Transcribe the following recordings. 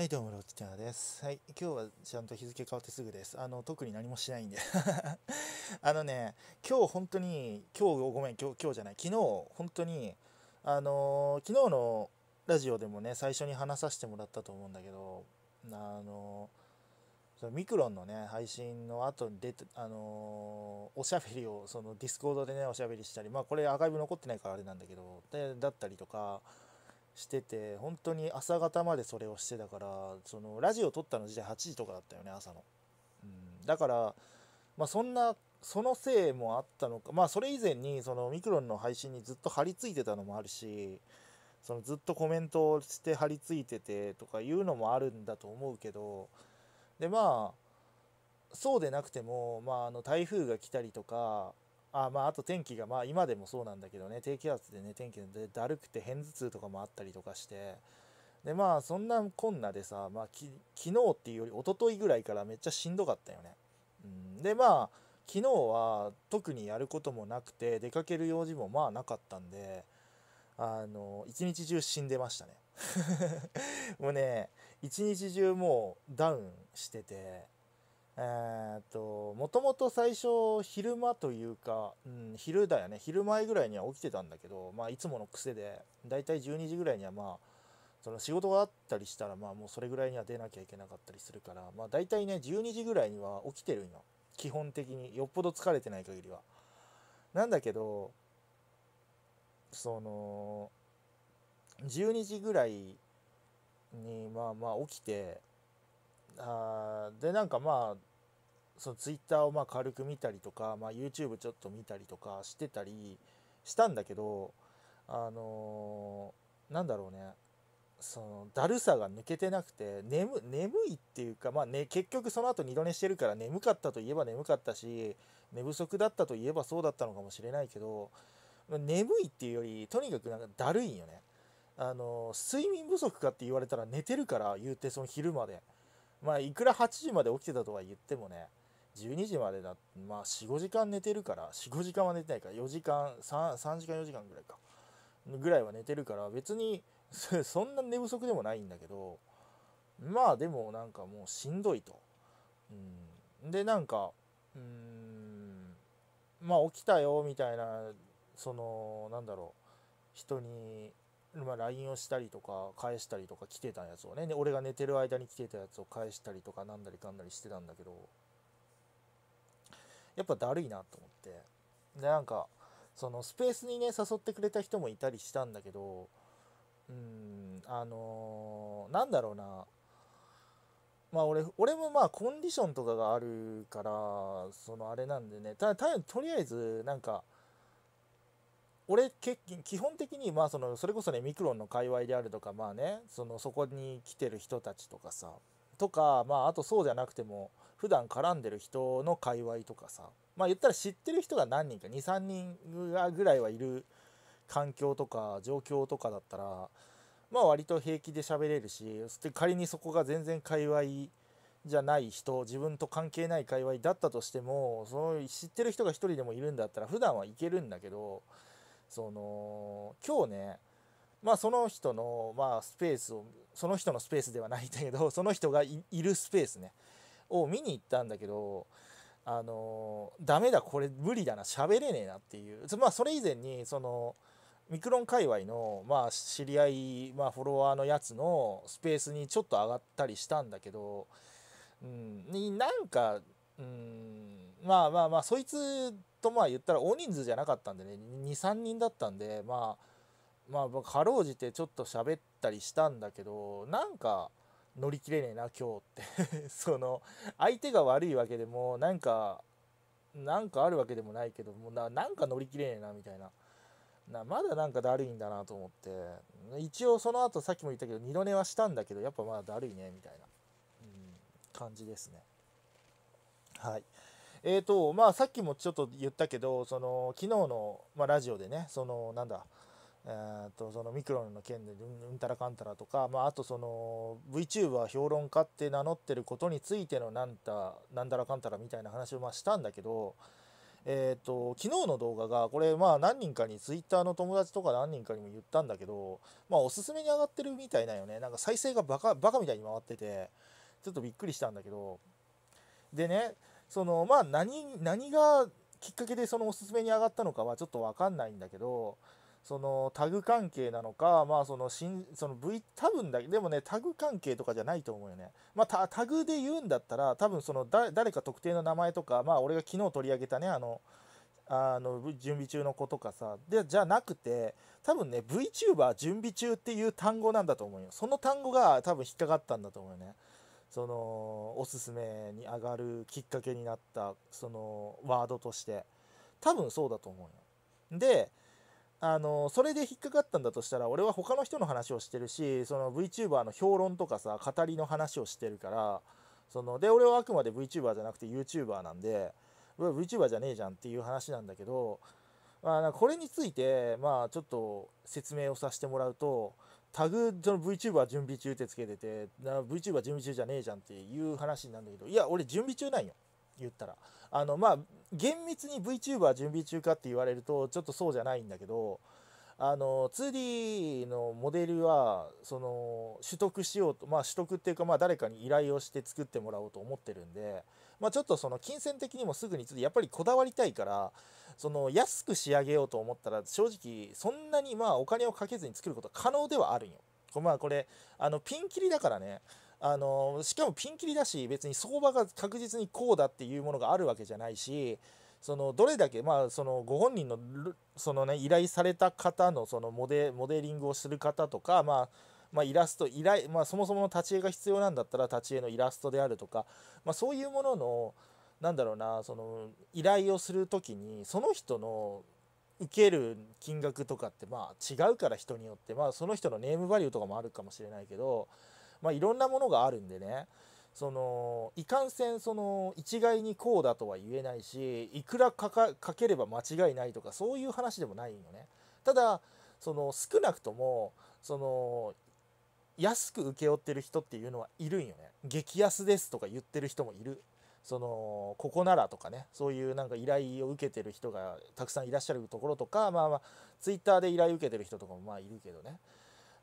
はい、どうも、ロッチテーです。はい、今日はちゃんと日付変わってすぐです。あの、特に何もしないんで あのね、今日本当に、今日ごめん、今日、今日じゃない、昨日、本当に、あのー、昨日のラジオでもね、最初に話させてもらったと思うんだけど、あのー、そのミクロンのね、配信の後に出て、あのー、おしゃべりを、そのディスコードでね、おしゃべりしたり、まあこれアーカイブ残ってないからあれなんだけど、でだったりとか、してて本当に朝方までそれをしてたからそのラジオ撮ったの時代8時とかだったよね朝の、うん、だから、まあ、そんなそのせいもあったのかまあそれ以前にそのミクロンの配信にずっと張り付いてたのもあるしそのずっとコメントをして張り付いててとかいうのもあるんだと思うけどでまあそうでなくても、まあ、あの台風が来たりとかあまあ、あと天気が、まあ、今でもそうなんだけどね低気圧でね天気でだるくて片頭痛とかもあったりとかしてでまあそんなこんなでさ、まあ、き昨日っていうより一昨日ぐらいからめっちゃしんどかったよね。うん、でまあ昨日は特にやることもなくて出かける用事もまあなかったんであの一日中死んでましたね。もうね一日中もうダウンしててえと、もともと最初、昼間というか、うん、昼だよね、昼前ぐらいには起きてたんだけど、まあ、いつもの癖で、だいたい12時ぐらいには、まあ、その仕事があったりしたら、まあ、もうそれぐらいには出なきゃいけなかったりするから、まあ、大体ね、12時ぐらいには起きてるんよ。基本的に。よっぽど疲れてない限りは。なんだけど、その、12時ぐらいに、まあまあ起きて、あで、なんかまあ、そのツイッターをまあ軽く見たりとか、まあ、YouTube ちょっと見たりとかしてたりしたんだけどあのー、なんだろうねそのだるさが抜けてなくて眠眠いっていうか、まあね、結局その後二度寝してるから眠かったといえば眠かったし寝不足だったといえばそうだったのかもしれないけど眠いっていうよりとにかくなんかだるいんよねあの睡眠不足かって言われたら寝てるから言うてその昼までまあいくら8時まで起きてたとは言ってもね12時までだまあ45時間寝てるから45時間は寝てないから4時間 3, 3時間4時間ぐらいかぐらいは寝てるから別に そんな寝不足でもないんだけどまあでもなんかもうしんどいと。うん、でなんかうんまあ起きたよみたいなそのなんだろう人に、まあ、LINE をしたりとか返したりとか来てたやつをね俺が寝てる間に来てたやつを返したりとかなんだりかんだりしてたんだけどやっぱだるいなと思ってでなんかそのスペースにね誘ってくれた人もいたりしたんだけどうんあのー、なんだろうなまあ俺俺もまあコンディションとかがあるからそのあれなんでねただとりあえずなんか俺け基本的にまあそのそれこそねミクロンの界隈であるとかまあねそのそこに来てる人たちとかさとか、まあ、あとそうじゃなくても普段絡んでる人の界隈とかさまあ言ったら知ってる人が何人か23人ぐらいはいる環境とか状況とかだったらまあ割と平気で喋れるし仮にそこが全然界隈じゃない人自分と関係ない界隈だったとしてもその知ってる人が1人でもいるんだったら普段はいけるんだけどその今日ねまあ、その人の、まあ、スペースをその人のスペースではないんだけど その人がいるスペースねを見に行ったんだけどあのダメだこれ無理だな喋れねえなっていうまあそれ以前にそのミクロン界隈の、まあ、知り合い、まあ、フォロワーのやつのスペースにちょっと上がったりしたんだけど、うん、になんか、うん、まあまあまあそいつとまあ言ったら大人数じゃなかったんでね23人だったんでまあまあ僕かろうじてちょっと喋ったりしたんだけどなんか乗り切れねえな今日って その相手が悪いわけでもなんかなんかあるわけでもないけどもななんか乗り切れねえなみたいななまだなんかだるいんだなと思って一応その後さっきも言ったけど二度寝はしたんだけどやっぱまだだるいねみたいな、うん、感じですねはいえーとまあ、さっきもちょっと言ったけどその昨日の、まあ、ラジオでねそのなんだえー、とそのミクロンの件でうんたらかんたらとか、まあ、あとその VTuber 評論家って名乗ってることについてのなんたなんだらかんたらみたいな話をまあしたんだけど、えーと、昨日の動画がこれまあ何人かに Twitter の友達とか何人かにも言ったんだけど、まあ、おすすめに上がってるみたいなよねなんか再生がバカバカみたいに回っててちょっとびっくりしたんだけどでねそのまあ何何がきっかけでそのおすすめに上がったのかはちょっと分かんないんだけどそのタグ関係なのか、まあその新、その V、多分だけ、でもね、タグ関係とかじゃないと思うよね。まあタグで言うんだったら、多分そのだ誰か特定の名前とか、まあ俺が昨日取り上げたね、あの、あの準備中の子とかさでじゃなくて多分ね VTuber 準備中っていう単語なんだと思うよその単語が多分引っかかったんだと思うよねそのおすすめに上がるきっかけになったそのワードとして多分そうだと思うよであのそれで引っかかったんだとしたら俺は他の人の話をしてるしその VTuber の評論とかさ語りの話をしてるからそので俺はあくまで VTuber じゃなくて YouTuber なんで VTuber じゃねえじゃんっていう話なんだけど、まあ、これについて、まあ、ちょっと説明をさせてもらうとタグその VTuber 準備中ってつけてて VTuber 準備中じゃねえじゃんっていう話なんだけどいや俺準備中なんよ言ったらあのまあ厳密に VTuber 準備中かって言われるとちょっとそうじゃないんだけどあの 2D のモデルはその取得しようとまあ取得っていうかまあ誰かに依頼をして作ってもらおうと思ってるんで、まあ、ちょっとその金銭的にもすぐにょっとやっぱりこだわりたいからその安く仕上げようと思ったら正直そんなにまあお金をかけずに作ることは可能ではあるんよ。まあこれあのピンキリだからねあのしかもピンキリだし別に相場が確実にこうだっていうものがあるわけじゃないしそのどれだけ、まあ、そのご本人のその、ね、依頼された方のそのモデモデリングをする方とか、まあまあ、イラスト依頼、まあ、そもそもの立ち絵が必要なんだったら立ち絵のイラストであるとか、まあ、そういうもののなんだろうなその依頼をする時にその人の受ける金額とかってまあ違うから人によって、まあ、その人のネームバリューとかもあるかもしれないけどまあ、いろんなものがあるんでねそのいかんせんその一概にこうだとは言えないしいくらかければ間違いないとかそういう話でもないよね。ただその少なくともその安く請け負ってる人っていうのはいるんよね。激安ですとか言ってる人もいる。そのここならとかねそういうなんか依頼を受けてる人がたくさんいらっしゃるところとかまあまあツイッターで依頼受けてる人とかもまあいるけどね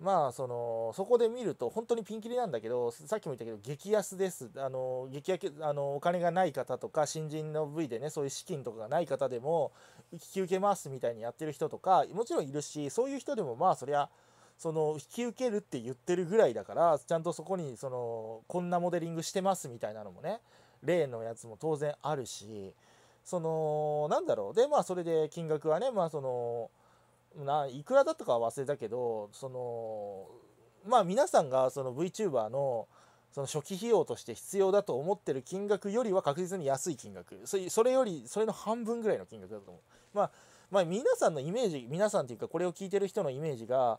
まあそのそこで見ると本当にピンキリなんだけどさっきも言ったけど激安ですあの激あのお金がない方とか新人の部位でねそういう資金とかがない方でも引き受けますみたいにやってる人とかもちろんいるしそういう人でもまあそりゃその引き受けるって言ってるぐらいだからちゃんとそこにそのこんなモデリングしてますみたいなのもね例のやつも当然あるしそのなんだろうでまあそれで金額はねまあそのないくらだったかは忘れたけどそのまあ皆さんがその VTuber のその初期費用として必要だと思ってる金額よりは確実に安い金額それよりそれの半分ぐらいの金額だと思う、まあ、まあ皆さんのイメージ皆さんというかこれを聞いてる人のイメージが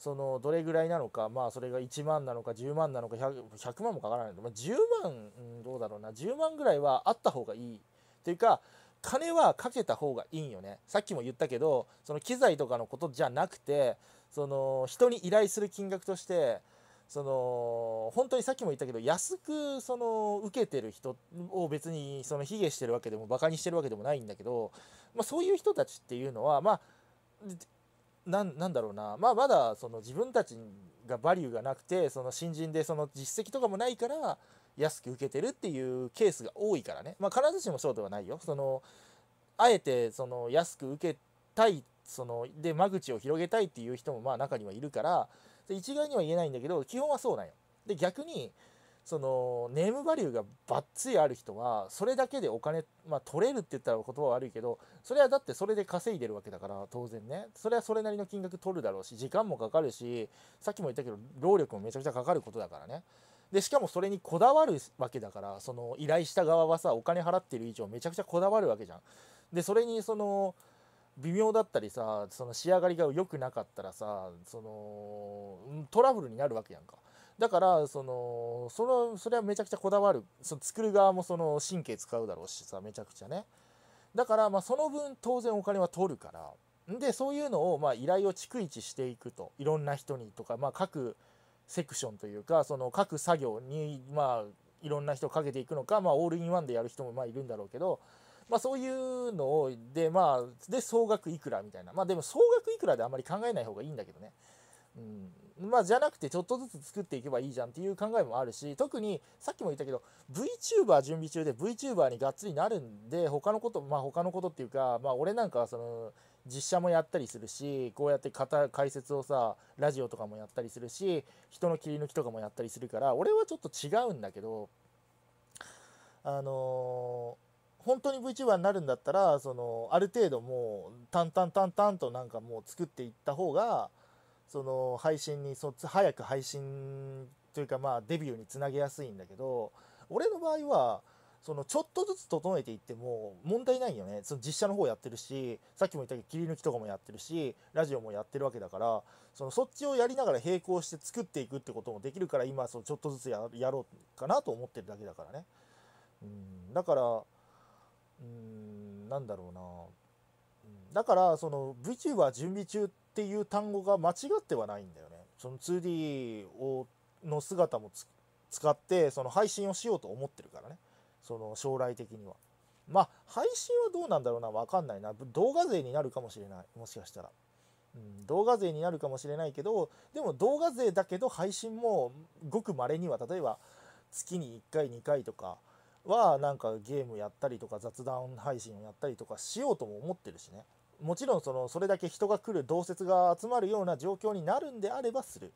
そのどれぐらいなのかまあそれが1万なのか10万なのか 100, 100万もかからないので、まあ、10万、うん、どうだろうな10万ぐらいはあった方がいいというか金はかけた方がいいんよねさっきも言ったけどその機材とかのことじゃなくてその人に依頼する金額としてその本当にさっきも言ったけど安くその受けてる人を別にその卑下してるわけでもバカにしてるわけでもないんだけど、まあ、そういう人たちっていうのはまあなんだろうな、まあ、まだその自分たちがバリューがなくてその新人でその実績とかもないから安く受けてるっていうケースが多いからね、まあ、必ずしもそうではないよそのあえてその安く受けたいそので間口を広げたいっていう人もまあ中にはいるから一概には言えないんだけど基本はそうなんよ。で逆にそのネームバリューがばっつりある人はそれだけでお金、まあ、取れるって言ったら言葉は悪いけどそれはだってそれで稼いでるわけだから当然ねそれはそれなりの金額取るだろうし時間もかかるしさっきも言ったけど労力もめちゃくちゃかかることだからねでしかもそれにこだわるわけだからその依頼した側はさお金払ってる以上めちゃくちゃこだわるわけじゃん。でそれにその微妙だったりさその仕上がりが良くなかったらさそのトラブルになるわけやんか。だからそのそのそれはめちゃくちゃこだわるその作る側もその神経使うだろうしさめちゃくちゃねだからまあその分当然お金は取るからでそういうのをまあ依頼を逐一していくといろんな人にとか、まあ、各セクションというかその各作業にまあいろんな人をかけていくのか、まあ、オールインワンでやる人もまあいるんだろうけど、まあ、そういうので,、まあ、で総額いくらみたいな、まあ、でも総額いくらであんまり考えない方がいいんだけどね、うんまあ、じゃなくてちょっとずつ作っていけばいいじゃんっていう考えもあるし特にさっきも言ったけど VTuber 準備中で VTuber にがっつりなるんで他のことまあ他のことっていうか、まあ、俺なんかはその。実写もやったりするしこうやって解説をさラジオとかもやったりするし人の切り抜きとかもやったりするから俺はちょっと違うんだけどあのー、本当に VTuber になるんだったらそのある程度もう淡々淡々となんかもう作っていった方がその配信にそ早く配信というかまあデビューにつなげやすいんだけど俺の場合はそのちょっとずつ整えていっても問題ないよねその実写の方やってるしさっきも言ったけど切り抜きとかもやってるしラジオもやってるわけだからそのそっちをやりながら並行して作っていくってこともできるから今そのちょっとずつやろうかなと思ってるだけだからね。うんだからうんなんだろうな。だからその VTuber 準備中っていう単語が間違ってはないんだよね。その 2D をの姿も使ってその配信をしようと思ってるからね。その将来的には。まあ、配信はどうなんだろうな、わかんないな。動画税になるかもしれない、もしかしたら。うん、動画税になるかもしれないけど、でも動画税だけど配信もごく稀には、例えば月に1回、2回とかは、なんかゲームやったりとか雑談配信をやったりとかしようとも思ってるしね。もちろんそのそれだけ人が来る同説が集まるような状況になるんであればする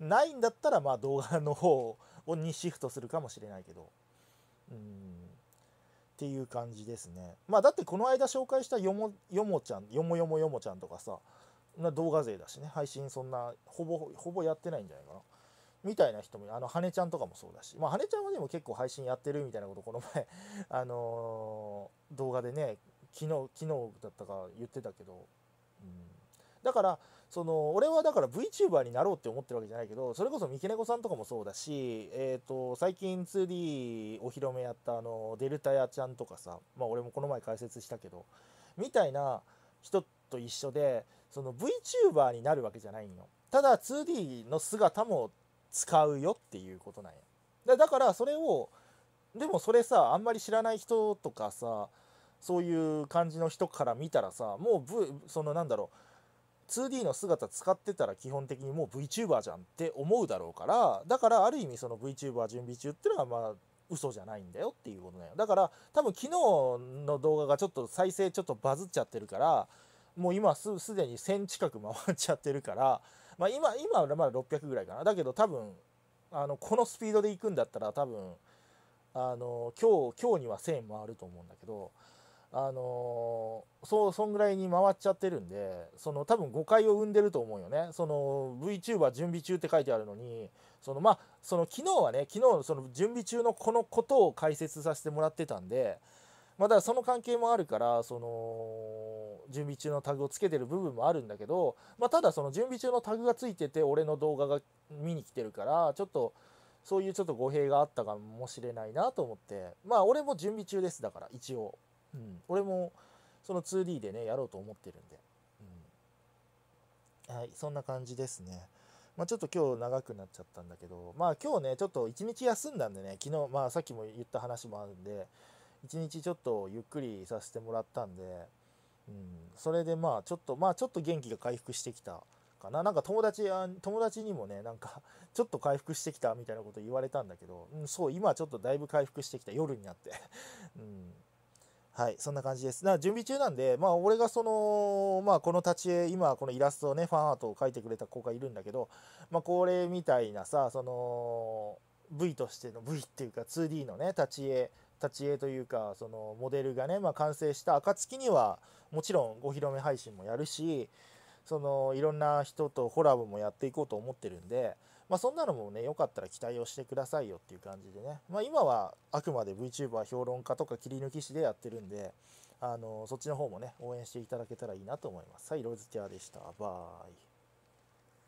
ないんだったらまあ動画の方にシフトするかもしれないけどうんっていう感じですね。まあだってこの間紹介したよもよもちゃん、よもよもよもちゃんとかさ、な動画勢だしね、配信そんな、ほぼ、ほぼやってないんじゃないかな。みたいな人も、あの、羽ちゃんとかもそうだし、まあ羽ちゃんはでも結構配信やってるみたいなことこの前 あのー、動画でね、昨日、昨日だったか言ってたけど、うん。だから、その俺はだから VTuber になろうって思ってるわけじゃないけどそれこそ三毛猫さんとかもそうだし、えーと、最近 2D お披露目やったあのデルタヤちゃんとかさ、まあ、俺もこの前解説したけどみたいな人と一緒でその VTuber になるわけじゃないんよただ 2D の姿も使うよっていうことなんやだからそれをでもそれさあんまり知らない人とかさそういう感じの人から見たらさもう、v、そのなんだろう 2D の姿使ってたら基本的にもう VTuber じゃんって思うだろうからだからある意味その VTuber 準備中っていうのはまあ嘘じゃないんだよっていうことだよだから多分昨日の動画がちょっと再生ちょっとバズっちゃってるからもう今すすでに1000近く回っちゃってるから、まあ、今今はまだ600ぐらいかなだけど多分あのこのスピードで行くんだったら多分あの今日今日には1000回ると思うんだけどあのそうそんぐらいに回っちゃってるんでその多分誤解を生んでると思うよねその VTuber 準備中って書いてあるのにそのまあその昨日はね昨日その準備中のこのことを解説させてもらってたんでまあ、だその関係もあるからその準備中のタグをつけてる部分もあるんだけど、まあ、ただその準備中のタグがついてて俺の動画が見に来てるからちょっとそういうちょっと語弊があったかもしれないなと思ってまあ俺も準備中ですだから一応うん、俺もその 2D でねやろうと思ってるんで、うん、はいそんな感じですねまあ、ちょっと今日長くなっちゃったんだけど、まあ今日ね、ちょっと一日休んだんでね、昨日、まあさっきも言った話もあるんで、一日ちょっとゆっくりさせてもらったんで、うん、それでまあちょっと、まあちょっと元気が回復してきたかな。なんか友達、友達にもね、なんか ちょっと回復してきたみたいなこと言われたんだけど、うん、そう、今ちょっとだいぶ回復してきた、夜になって。うんはい、そんな感じです。だから準備中なんで、まあ、俺がその、まあ、この立ち絵、今、このイラストをね、ファンアートを描いてくれた子がいるんだけど、まあ、これみたいなさ、その、V としての V っていうか 2D のね、立ち絵、立ち絵というか、そのモデルがね、まあ、完成した暁には、もちろんご披露目配信もやるし、その、いろんな人とコラボもやっていこうと思ってるんで、まあ、そんなのもね、よかったら期待をしてくださいよっていう感じでね、まあ、今はあくまで VTuber 評論家とか切り抜き師でやってるんで、あのそっちの方もね、応援していただけたらいいなと思います。はい、ローズテアでした。バイ。